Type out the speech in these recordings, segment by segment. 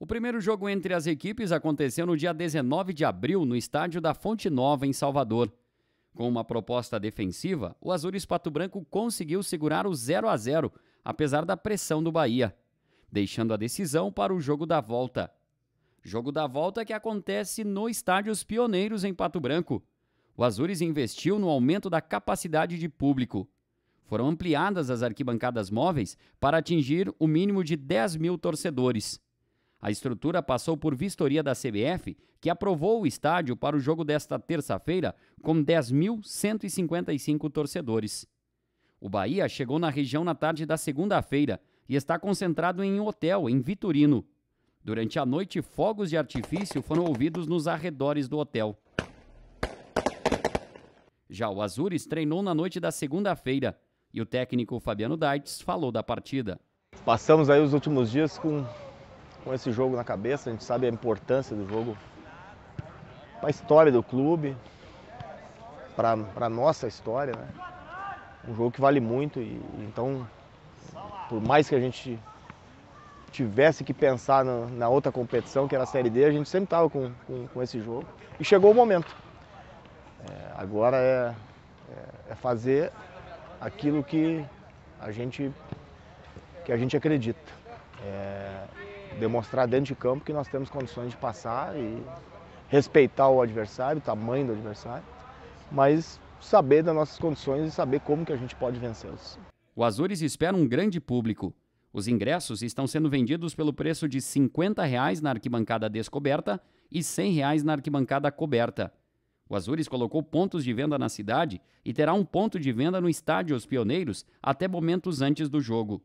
O primeiro jogo entre as equipes aconteceu no dia 19 de abril no estádio da Fonte Nova, em Salvador. Com uma proposta defensiva, o Azures Pato Branco conseguiu segurar o 0 a 0 apesar da pressão do Bahia, deixando a decisão para o jogo da volta. Jogo da volta que acontece no estádio Os Pioneiros, em Pato Branco. O Azures investiu no aumento da capacidade de público. Foram ampliadas as arquibancadas móveis para atingir o mínimo de 10 mil torcedores. A estrutura passou por vistoria da CBF, que aprovou o estádio para o jogo desta terça-feira com 10.155 torcedores. O Bahia chegou na região na tarde da segunda-feira e está concentrado em um hotel em Vitorino. Durante a noite, fogos de artifício foram ouvidos nos arredores do hotel. Já o Azures treinou na noite da segunda-feira e o técnico Fabiano Daites falou da partida. Passamos aí os últimos dias com com esse jogo na cabeça, a gente sabe a importância do jogo para a história do clube, para a nossa história, né? Um jogo que vale muito e então por mais que a gente tivesse que pensar na, na outra competição, que era a Série D, a gente sempre estava com, com, com, esse jogo. E chegou o momento. É, agora é, é, é fazer aquilo que a gente, que a gente acredita. É, demonstrar dentro de campo que nós temos condições de passar e respeitar o adversário, o tamanho do adversário, mas saber das nossas condições e saber como que a gente pode vencê-los. O Azures espera um grande público. Os ingressos estão sendo vendidos pelo preço de R$ reais na arquibancada descoberta e R$ reais na arquibancada coberta. O Azures colocou pontos de venda na cidade e terá um ponto de venda no estádio Os Pioneiros até momentos antes do jogo.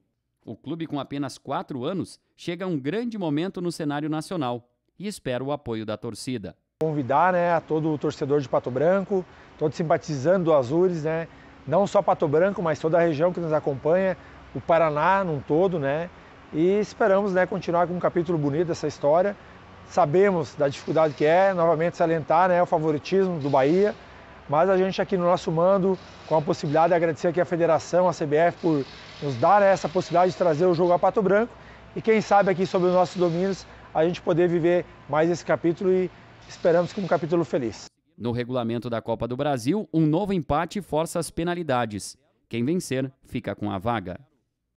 O clube, com apenas quatro anos, chega a um grande momento no cenário nacional e espera o apoio da torcida. Convidar né, a todo o torcedor de Pato Branco, todo simpatizando do Azures, né, não só Pato Branco, mas toda a região que nos acompanha, o Paraná num todo, né, e esperamos né, continuar com um capítulo bonito dessa história. Sabemos da dificuldade que é, novamente salientar né, o favoritismo do Bahia, mas a gente aqui no nosso mando, com a possibilidade de agradecer aqui a federação, a CBF, por nos dar essa possibilidade de trazer o jogo a Pato Branco e quem sabe aqui sobre os nossos domínios a gente poder viver mais esse capítulo e esperamos que um capítulo feliz. No regulamento da Copa do Brasil, um novo empate força as penalidades. Quem vencer fica com a vaga.